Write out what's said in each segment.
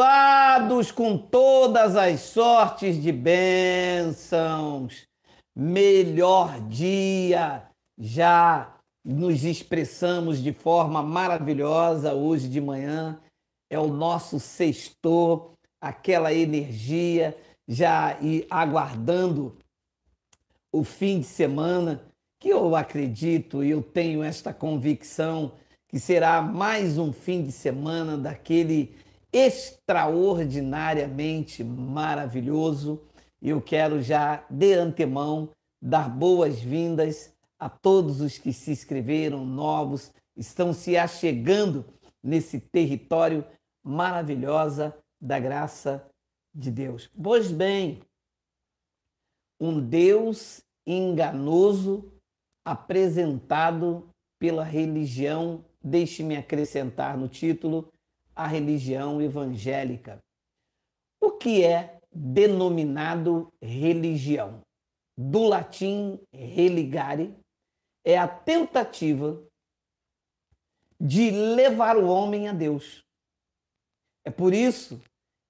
abençoados com todas as sortes de bênçãos. Melhor dia! Já nos expressamos de forma maravilhosa hoje de manhã. É o nosso sextor, aquela energia já e aguardando o fim de semana, que eu acredito e eu tenho esta convicção que será mais um fim de semana daquele extraordinariamente maravilhoso. E eu quero já de antemão dar boas-vindas a todos os que se inscreveram, novos, estão se achegando nesse território maravilhosa da graça de Deus. Pois bem, um Deus enganoso apresentado pela religião, deixe-me acrescentar no título, a religião evangélica. O que é denominado religião? Do latim religare, é a tentativa de levar o homem a Deus. É por isso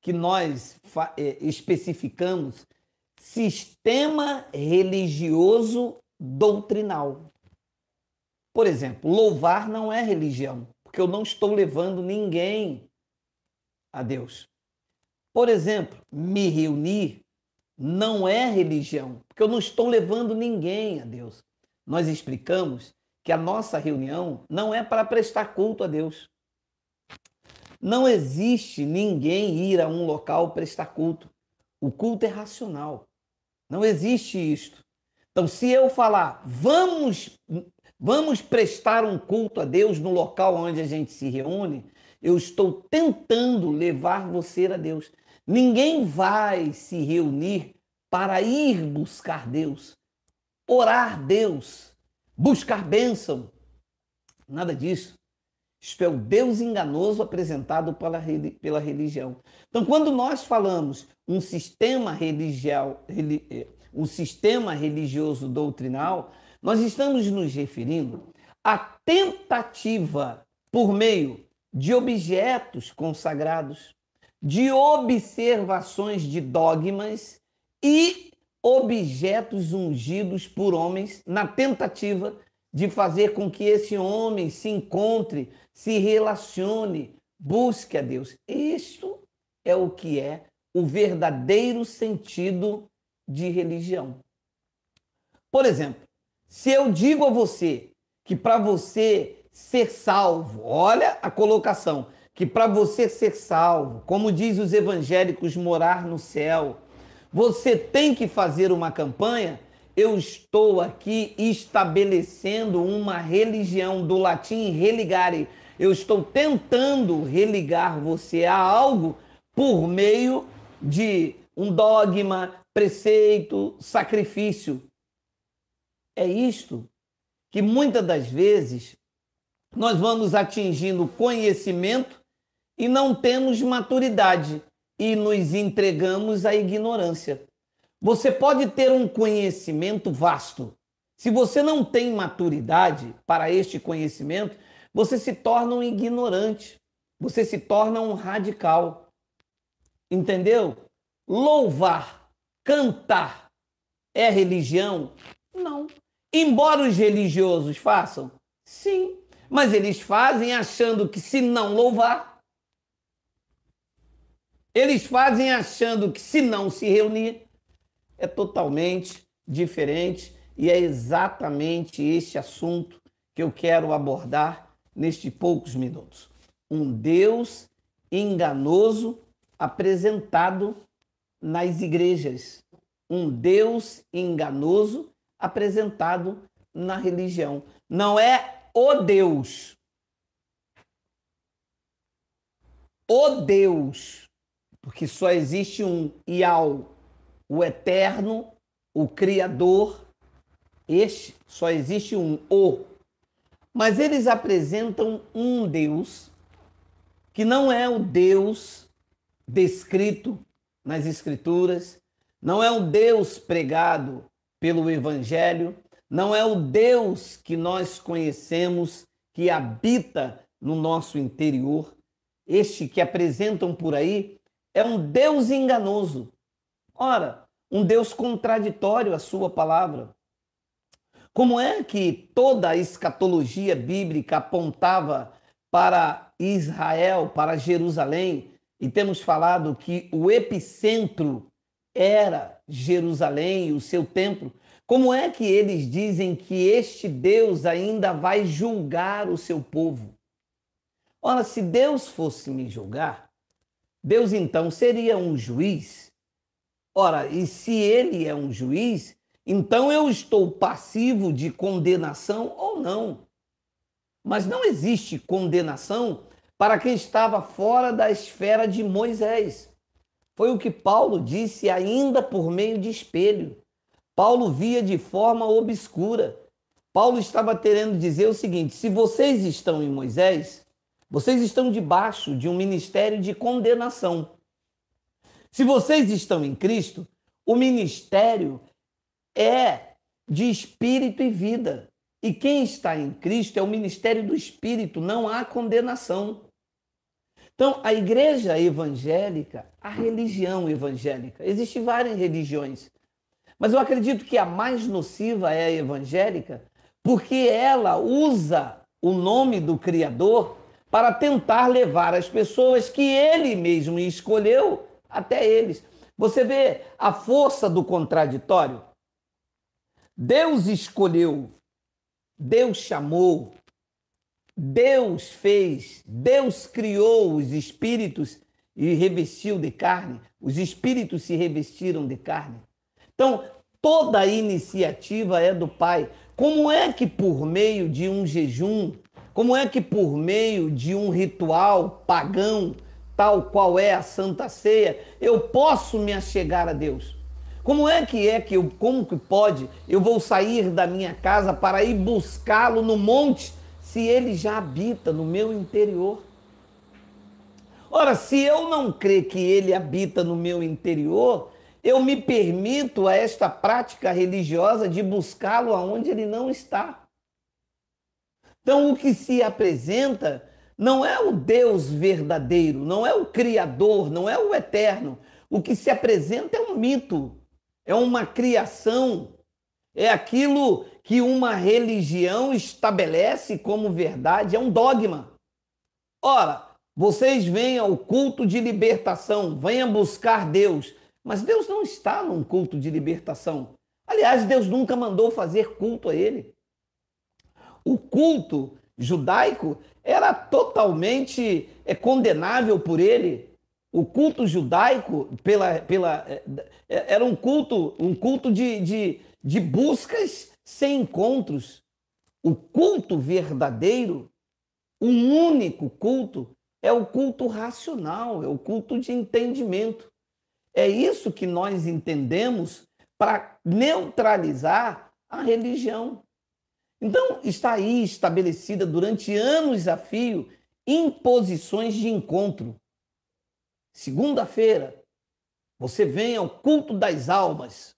que nós é, especificamos sistema religioso doutrinal. Por exemplo, louvar não é religião porque eu não estou levando ninguém a Deus. Por exemplo, me reunir não é religião, porque eu não estou levando ninguém a Deus. Nós explicamos que a nossa reunião não é para prestar culto a Deus. Não existe ninguém ir a um local prestar culto. O culto é racional. Não existe isto. Então, se eu falar, vamos Vamos prestar um culto a Deus no local onde a gente se reúne? Eu estou tentando levar você a Deus. Ninguém vai se reunir para ir buscar Deus, orar Deus, buscar bênção. Nada disso. Isto é o Deus enganoso apresentado pela, pela religião. Então, quando nós falamos um sistema religião, eh, um sistema religioso doutrinal, nós estamos nos referindo à tentativa por meio de objetos consagrados, de observações de dogmas e objetos ungidos por homens na tentativa de fazer com que esse homem se encontre, se relacione, busque a Deus. Isso é o que é o verdadeiro sentido de religião. Por exemplo, se eu digo a você que para você ser salvo, olha a colocação, que para você ser salvo, como diz os evangélicos morar no céu, você tem que fazer uma campanha, eu estou aqui estabelecendo uma religião do latim religare. Eu estou tentando religar você a algo por meio de um dogma, preceito, sacrifício. É isto que muitas das vezes nós vamos atingindo conhecimento e não temos maturidade e nos entregamos à ignorância. Você pode ter um conhecimento vasto. Se você não tem maturidade para este conhecimento, você se torna um ignorante, você se torna um radical. Entendeu? Louvar, cantar é religião? Não. Embora os religiosos façam? Sim, mas eles fazem achando que se não louvar, eles fazem achando que se não se reunir, é totalmente diferente e é exatamente este assunto que eu quero abordar nestes poucos minutos. Um Deus enganoso apresentado nas igrejas. Um Deus enganoso apresentado na religião. Não é o Deus. O Deus. Porque só existe um Iau, o eterno, o criador. Este só existe um O. Mas eles apresentam um Deus que não é o Deus descrito nas Escrituras, não é um Deus pregado, pelo Evangelho, não é o Deus que nós conhecemos, que habita no nosso interior. Este que apresentam por aí é um Deus enganoso. Ora, um Deus contraditório à sua palavra. Como é que toda a escatologia bíblica apontava para Israel, para Jerusalém, e temos falado que o epicentro era Jerusalém e o seu templo, como é que eles dizem que este Deus ainda vai julgar o seu povo? Ora, se Deus fosse me julgar, Deus então seria um juiz? Ora, e se ele é um juiz, então eu estou passivo de condenação ou não? Mas não existe condenação para quem estava fora da esfera de Moisés. Foi o que Paulo disse ainda por meio de espelho. Paulo via de forma obscura. Paulo estava querendo dizer o seguinte: se vocês estão em Moisés, vocês estão debaixo de um ministério de condenação. Se vocês estão em Cristo, o ministério é de espírito e vida. E quem está em Cristo é o ministério do espírito, não há condenação. Então, a igreja evangélica, a religião evangélica, existem várias religiões, mas eu acredito que a mais nociva é a evangélica, porque ela usa o nome do Criador para tentar levar as pessoas que ele mesmo escolheu até eles. Você vê a força do contraditório? Deus escolheu, Deus chamou, Deus fez, Deus criou os espíritos e revestiu de carne, os espíritos se revestiram de carne. Então, toda a iniciativa é do Pai. Como é que por meio de um jejum, como é que por meio de um ritual pagão, tal qual é a Santa Ceia, eu posso me achegar a Deus? Como é que é que eu, como que pode, eu vou sair da minha casa para ir buscá-lo no monte? se ele já habita no meu interior? Ora, se eu não crer que ele habita no meu interior, eu me permito a esta prática religiosa de buscá-lo aonde ele não está. Então, o que se apresenta não é o Deus verdadeiro, não é o Criador, não é o Eterno. O que se apresenta é um mito, é uma criação é aquilo que uma religião estabelece como verdade, é um dogma. Ora, vocês vêm ao culto de libertação, venham buscar Deus. Mas Deus não está num culto de libertação. Aliás, Deus nunca mandou fazer culto a ele. O culto judaico era totalmente é, condenável por ele. O culto judaico pela, pela, é, é, era um culto, um culto de, de de buscas sem encontros. O culto verdadeiro, um único culto, é o culto racional, é o culto de entendimento. É isso que nós entendemos para neutralizar a religião. Então, está aí estabelecida durante anos a fio imposições de encontro. Segunda-feira, você vem ao culto das almas.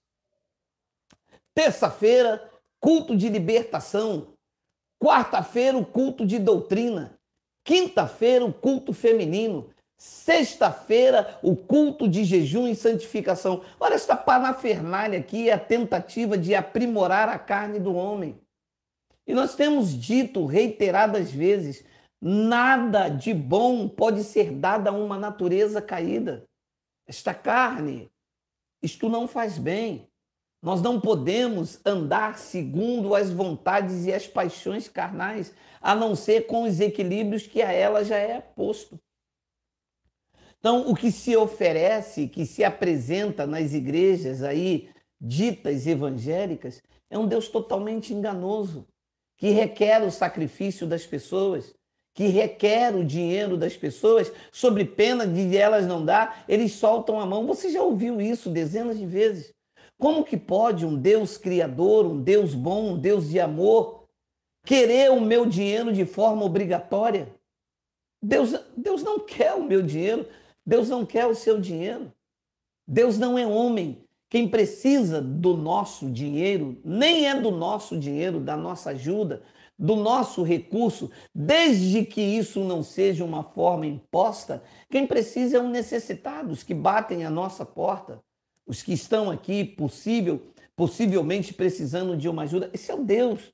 Terça-feira, culto de libertação. Quarta-feira, o culto de doutrina. Quinta-feira, o culto feminino. Sexta-feira, o culto de jejum e santificação. Olha, esta parafernália aqui é a tentativa de aprimorar a carne do homem. E nós temos dito reiteradas vezes: nada de bom pode ser dado a uma natureza caída. Esta carne, isto não faz bem. Nós não podemos andar segundo as vontades e as paixões carnais, a não ser com os equilíbrios que a ela já é posto. Então, o que se oferece, que se apresenta nas igrejas aí ditas evangélicas, é um Deus totalmente enganoso, que requer o sacrifício das pessoas, que requer o dinheiro das pessoas, sobre pena de elas não dar, eles soltam a mão. Você já ouviu isso dezenas de vezes. Como que pode um Deus criador, um Deus bom, um Deus de amor, querer o meu dinheiro de forma obrigatória? Deus, Deus não quer o meu dinheiro, Deus não quer o seu dinheiro. Deus não é homem. Quem precisa do nosso dinheiro, nem é do nosso dinheiro, da nossa ajuda, do nosso recurso, desde que isso não seja uma forma imposta, quem precisa é um necessitado, os que batem a nossa porta os que estão aqui possível, possivelmente precisando de uma ajuda. Esse é o Deus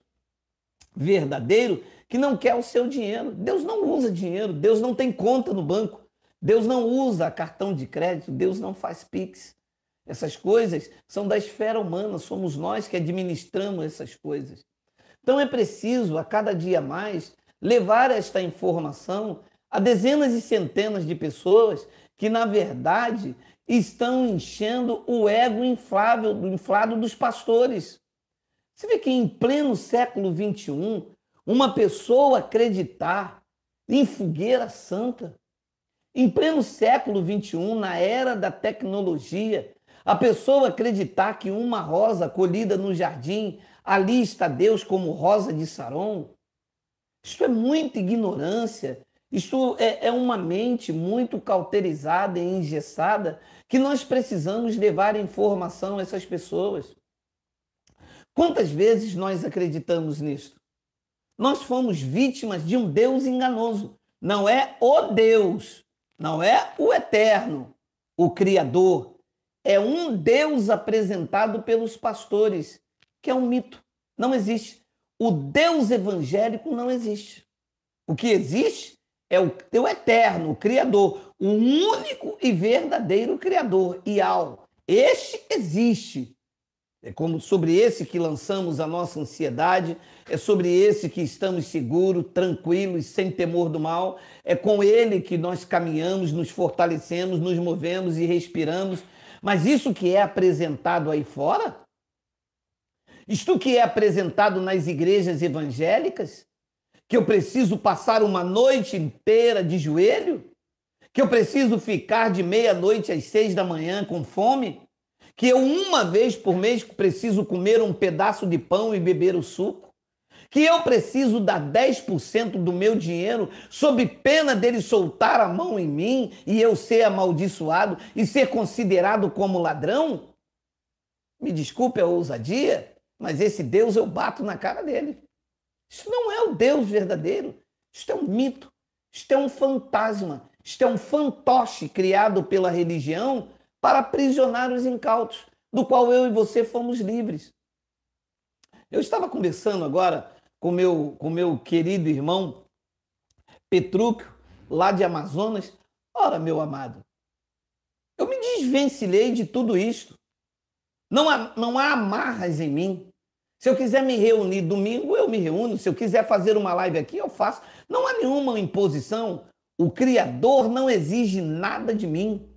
verdadeiro que não quer o seu dinheiro. Deus não usa dinheiro, Deus não tem conta no banco, Deus não usa cartão de crédito, Deus não faz Pix. Essas coisas são da esfera humana, somos nós que administramos essas coisas. Então é preciso, a cada dia mais, levar esta informação a dezenas e centenas de pessoas que, na verdade, estão enchendo o ego inflável, inflado dos pastores. Você vê que em pleno século XXI, uma pessoa acreditar em fogueira santa. Em pleno século XXI, na era da tecnologia, a pessoa acreditar que uma rosa colhida no jardim, ali está Deus como rosa de Saron. Isso é muita ignorância, isso é, é uma mente muito cauterizada e engessada que nós precisamos levar informação a essas pessoas. Quantas vezes nós acreditamos nisso? Nós fomos vítimas de um Deus enganoso. Não é o Deus, não é o eterno, o Criador. É um Deus apresentado pelos pastores, que é um mito. Não existe. O Deus evangélico não existe. O que existe é o teu eterno Criador, o único e verdadeiro Criador, Ial. Este existe. É como sobre esse que lançamos a nossa ansiedade, é sobre esse que estamos seguros, tranquilos, sem temor do mal, é com ele que nós caminhamos, nos fortalecemos, nos movemos e respiramos. Mas isso que é apresentado aí fora, isto que é apresentado nas igrejas evangélicas, que eu preciso passar uma noite inteira de joelho? Que eu preciso ficar de meia-noite às seis da manhã com fome? Que eu, uma vez por mês, preciso comer um pedaço de pão e beber o suco? Que eu preciso dar 10% do meu dinheiro sob pena dele soltar a mão em mim e eu ser amaldiçoado e ser considerado como ladrão? Me desculpe a ousadia, mas esse Deus eu bato na cara dele. Isso não é o Deus verdadeiro. Isto é um mito. Isto é um fantasma. Isto é um fantoche criado pela religião para aprisionar os incautos, do qual eu e você fomos livres. Eu estava conversando agora com meu, com meu querido irmão Petrúquio, lá de Amazonas. Ora, meu amado, eu me desvencilhei de tudo isto. Não há, não há amarras em mim. Se eu quiser me reunir domingo, eu me reúno. Se eu quiser fazer uma live aqui, eu faço. Não há nenhuma imposição. O Criador não exige nada de mim.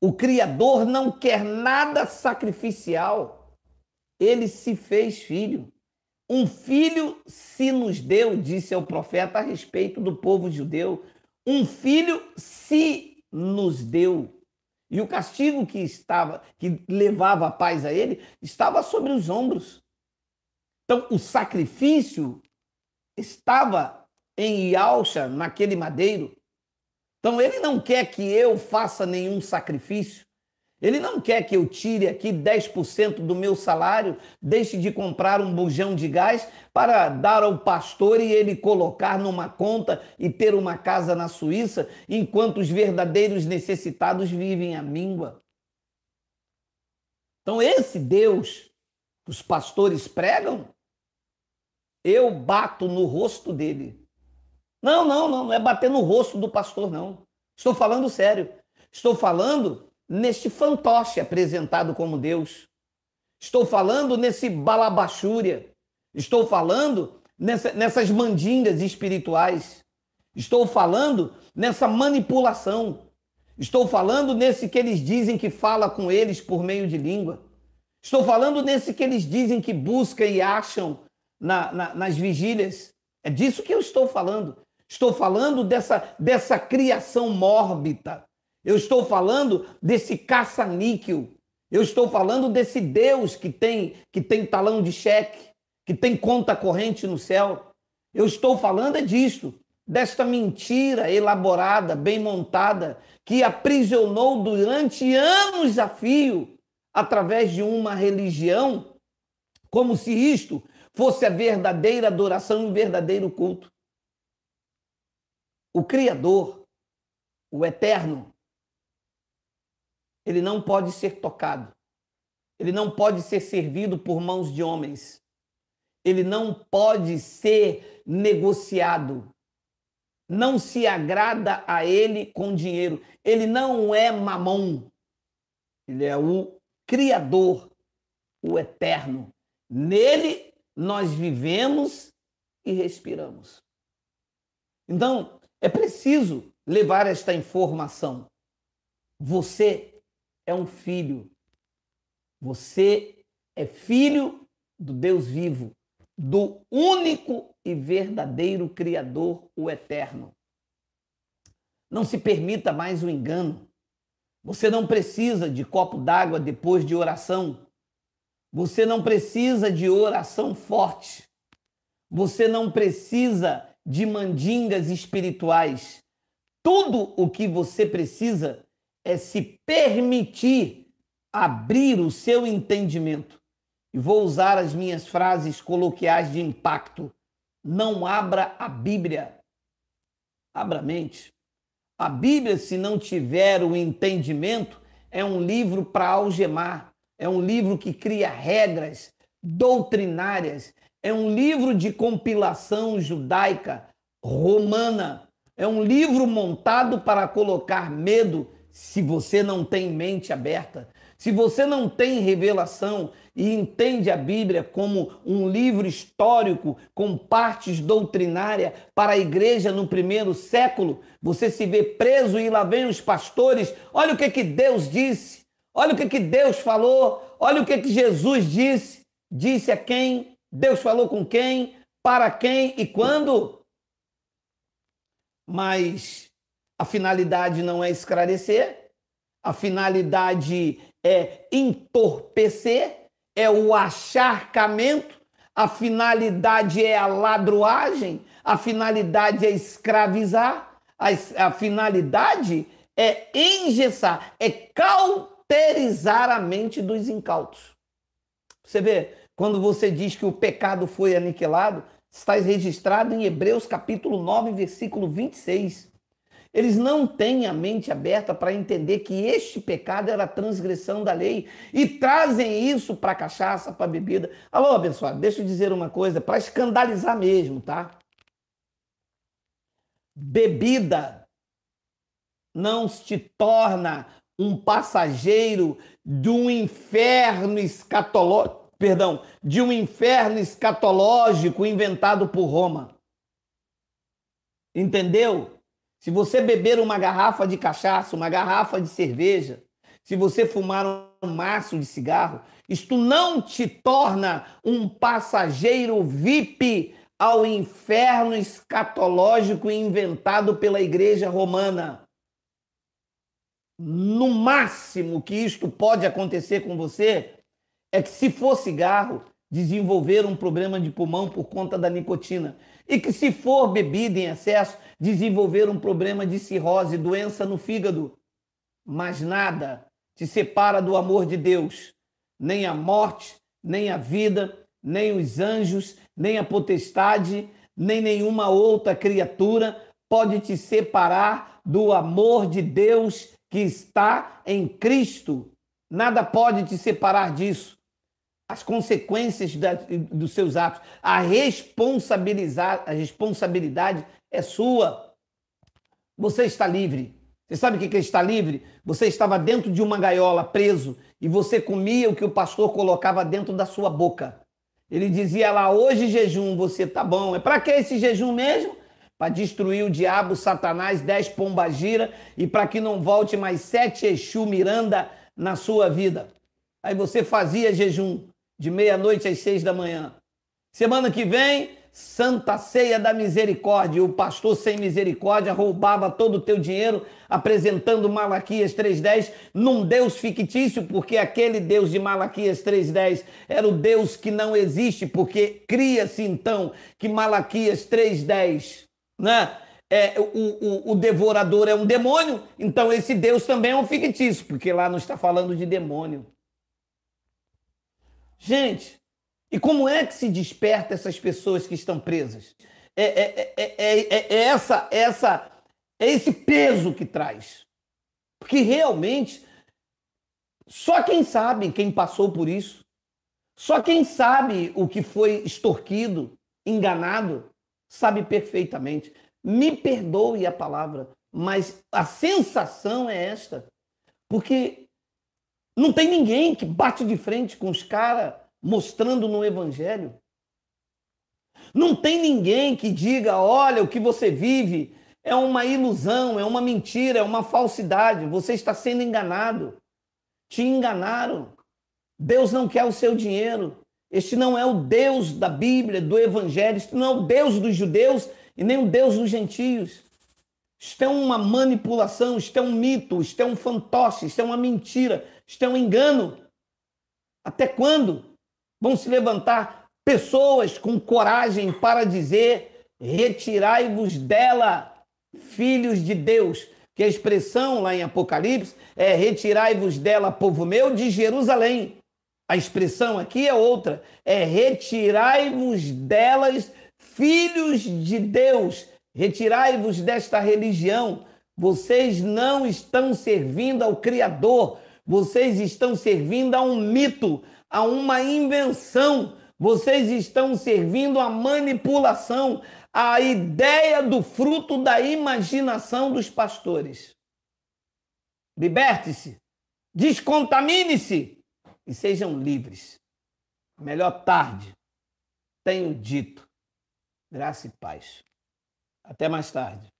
O Criador não quer nada sacrificial. Ele se fez filho. Um filho se nos deu, disse ao profeta a respeito do povo judeu. Um filho se nos deu. E o castigo que estava, que levava a paz a ele, estava sobre os ombros. Então, o sacrifício estava em Yalcha, naquele madeiro. Então, ele não quer que eu faça nenhum sacrifício. Ele não quer que eu tire aqui 10% do meu salário, deixe de comprar um bujão de gás para dar ao pastor e ele colocar numa conta e ter uma casa na Suíça, enquanto os verdadeiros necessitados vivem a míngua. Então, esse Deus que os pastores pregam eu bato no rosto dele. Não, não, não, não é bater no rosto do pastor, não. Estou falando sério. Estou falando neste fantoche apresentado como Deus. Estou falando nesse balabachúria. Estou falando nessa, nessas mandingas espirituais. Estou falando nessa manipulação. Estou falando nesse que eles dizem que fala com eles por meio de língua. Estou falando nesse que eles dizem que busca e acham na, na, nas vigílias. É disso que eu estou falando. Estou falando dessa, dessa criação mórbida. Eu estou falando desse caça-níquel. Eu estou falando desse Deus que tem, que tem talão de cheque, que tem conta corrente no céu. Eu estou falando é disto, desta mentira elaborada, bem montada, que aprisionou durante anos a fio através de uma religião, como se isto fosse a verdadeira adoração e o verdadeiro culto. O Criador, o Eterno, ele não pode ser tocado. Ele não pode ser servido por mãos de homens. Ele não pode ser negociado. Não se agrada a ele com dinheiro. Ele não é mamão. Ele é o Criador, o Eterno. Nele nós vivemos e respiramos. Então, é preciso levar esta informação. Você é um filho. Você é filho do Deus vivo, do único e verdadeiro Criador, o Eterno. Não se permita mais o engano. Você não precisa de copo d'água depois de oração. Você não precisa de oração forte. Você não precisa de mandingas espirituais. Tudo o que você precisa é se permitir abrir o seu entendimento. E vou usar as minhas frases coloquiais de impacto. Não abra a Bíblia. Abra a mente. A Bíblia, se não tiver o entendimento, é um livro para algemar é um livro que cria regras doutrinárias, é um livro de compilação judaica romana, é um livro montado para colocar medo se você não tem mente aberta, se você não tem revelação e entende a Bíblia como um livro histórico com partes doutrinárias para a igreja no primeiro século, você se vê preso e lá vem os pastores. Olha o que, que Deus disse. Olha o que, que Deus falou, olha o que, que Jesus disse. Disse a quem, Deus falou com quem, para quem e quando. Mas a finalidade não é esclarecer, a finalidade é entorpecer, é o acharcamento, a finalidade é a ladruagem, a finalidade é escravizar, a, a finalidade é engessar, é cal cauterizar a mente dos incautos. Você vê, quando você diz que o pecado foi aniquilado, está registrado em Hebreus capítulo 9, versículo 26. Eles não têm a mente aberta para entender que este pecado era transgressão da lei e trazem isso para cachaça, para bebida. Alô, abençoado, deixa eu dizer uma coisa, para escandalizar mesmo, tá? Bebida não te torna um passageiro de um inferno escatológico, perdão, de um inferno escatológico inventado por Roma. Entendeu? Se você beber uma garrafa de cachaça, uma garrafa de cerveja, se você fumar um maço de cigarro, isto não te torna um passageiro VIP ao inferno escatológico inventado pela Igreja Romana no máximo que isto pode acontecer com você é que, se for cigarro, desenvolver um problema de pulmão por conta da nicotina. E que, se for bebida em excesso, desenvolver um problema de cirrose, doença no fígado. Mas nada te separa do amor de Deus. Nem a morte, nem a vida, nem os anjos, nem a potestade, nem nenhuma outra criatura pode te separar do amor de Deus que está em Cristo, nada pode te separar disso. As consequências da, dos seus atos, a, responsabilizar, a responsabilidade é sua. Você está livre. Você sabe o é que é estar livre? Você estava dentro de uma gaiola, preso, e você comia o que o pastor colocava dentro da sua boca. Ele dizia lá, hoje jejum, você tá bom. É para que esse jejum mesmo? para destruir o diabo, Satanás, dez pomba gira e para que não volte mais sete Exu Miranda na sua vida. Aí você fazia jejum de meia-noite às seis da manhã. Semana que vem, Santa Ceia da Misericórdia. O pastor sem misericórdia roubava todo o teu dinheiro apresentando Malaquias 3.10 num Deus fictício, porque aquele Deus de Malaquias 3.10 era o Deus que não existe, porque cria-se então que Malaquias 3.10 né? É, o, o, o, devorador é um demônio, então esse Deus também é um fictício, porque lá não está falando de demônio. Gente, e como é que se desperta essas pessoas que estão presas? É, é, é essa, essa, é esse peso que traz. Porque realmente, só quem sabe quem passou por isso, só quem sabe o que foi extorquido, enganado, sabe perfeitamente. Me perdoe a palavra, mas a sensação é esta. Porque não tem ninguém que bate de frente com os caras mostrando no evangelho. Não tem ninguém que diga: olha, o que você vive é uma ilusão, é uma mentira, é uma falsidade, você está sendo enganado. Te enganaram. Deus não quer o seu dinheiro. Este não é o Deus da Bíblia, do Evangelho, este não é o Deus dos judeus e nem o Deus dos gentios. Isto é uma manipulação, isto é um mito, isto é um fantoche, isto é uma mentira, isto é um engano. Até quando vão se levantar pessoas com coragem para dizer: retirai-vos dela, filhos de Deus? Que a expressão lá em Apocalipse é: retirai-vos dela, povo meu, de Jerusalém a expressão aqui é outra, é retirai-vos delas, filhos de Deus, retirai-vos desta religião. Vocês não estão servindo ao Criador, vocês estão servindo a um mito, a uma invenção, vocês estão servindo a manipulação, a ideia do fruto da imaginação dos pastores. Liberte-se, descontamine-se e sejam livres. Melhor tarde, tenho dito. Graça e paz. Até mais tarde.